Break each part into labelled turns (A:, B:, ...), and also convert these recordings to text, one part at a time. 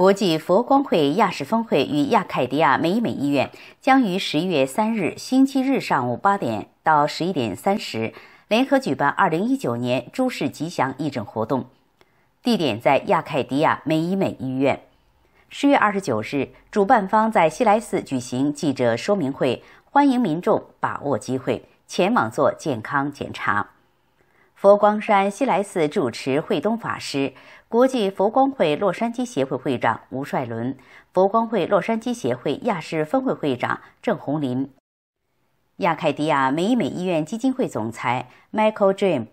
A: 国际佛光会亚视峰会与亚凯迪亚美美医院将于十一月三日星期日上午八点到十一点三十联合举办二零一九年诸事吉祥义诊活动，地点在亚凯迪亚美以美医院。十月二十九日，主办方在西来寺举行记者说明会，欢迎民众把握机会前往做健康检查。佛光山西来寺主持慧东法师、国际佛光会洛杉矶协会会长吴帅伦、佛光会洛杉矶协会亚视分会会长郑红林、亚凯迪亚美美医院基金会总裁 Michael Dream、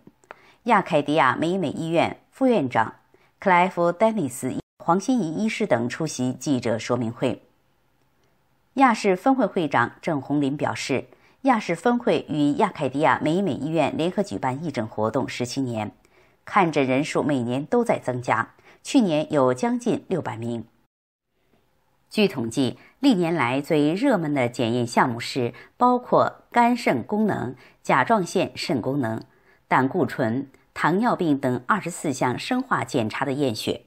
A: 亚凯迪亚美美医院副院长克莱夫·丹尼斯、黄欣怡医师等出席记者说明会。亚视分会会长郑红林表示。亚视分会与亚凯迪亚美美医院联合举办义诊活动十七年，看诊人数每年都在增加，去年有将近六百名。据统计，历年来最热门的检验项目是包括肝肾功能、甲状腺、肾功能、胆固醇、糖尿病等二十四项生化检查的验血。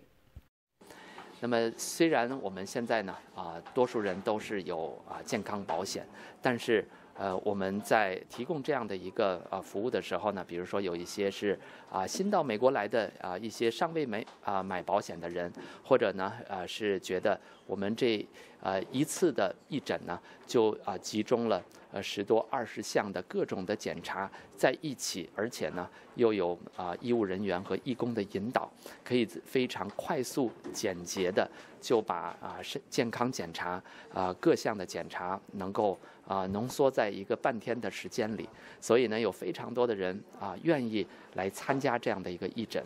A: 那
B: 么，虽然我们现在呢啊，多数人都是有啊健康保险，但是。呃，我们在提供这样的一个呃服务的时候呢，比如说有一些是啊新到美国来的啊一些尚未买啊买保险的人，或者呢啊是觉得我们这啊一次的义诊呢就啊集中了。呃，十多二十项的各种的检查在一起，而且呢，又有啊医务人员和义工的引导，可以非常快速、简洁的就把啊身健康检查啊各项的检查能够啊浓缩在一个半天的时间里，所以呢，有非常多的人啊愿意来参加这样的一个义诊。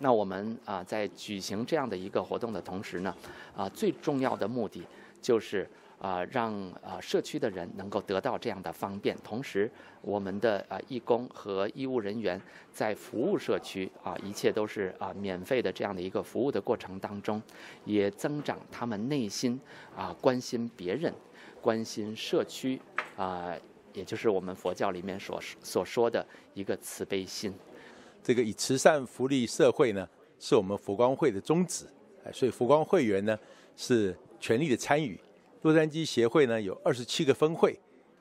B: 那我们啊在举行这样的一个活动的同时呢，啊最重要的目的就是。啊，让啊社区的人能够得到这样的方便，同时我们的啊义工和医务人员在服务社区啊，一切都是啊免费的这样的一个服务的过程当中，也增长他们内心啊关心别人，关心社区
C: 啊，也就是我们佛教里面所所说的一个慈悲心。这个以慈善福利社会呢，是我们佛光会的宗旨，所以佛光会员呢是全力的参与。洛杉矶协会呢有二十七个分会，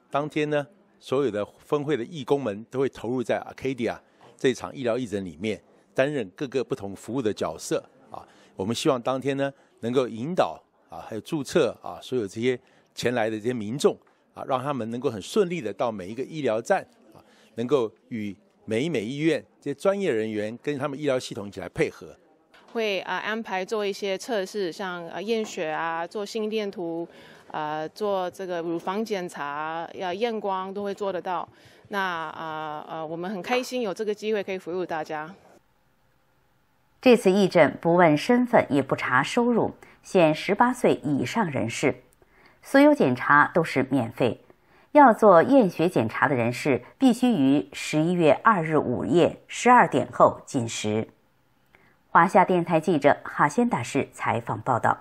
C: 当天呢所有的分会的义工们都会投入在 Arcadia 这场医疗义诊里面，担任各个不同服务的角色啊。我们希望当天呢能够引导啊，还有注册啊，所有这些前来的这些民众啊，让他们能够很顺利的到每一个医疗站啊，能够与每一美医院这些专业人员跟他们医疗系统一起来配合。
B: 会啊，安排做一些测试，像呃验血啊，做心电图，呃做这个乳房检查，要验光都会做得到。那啊啊，我们很开心有这个机会可以服务大家。
A: 这次义诊不问身份，也不查收入，限十八岁以上人士，所有检查都是免费。要做验血检查的人士，必须于十一月二日午夜十二点后进食。华夏电台记者哈先达氏采访报道。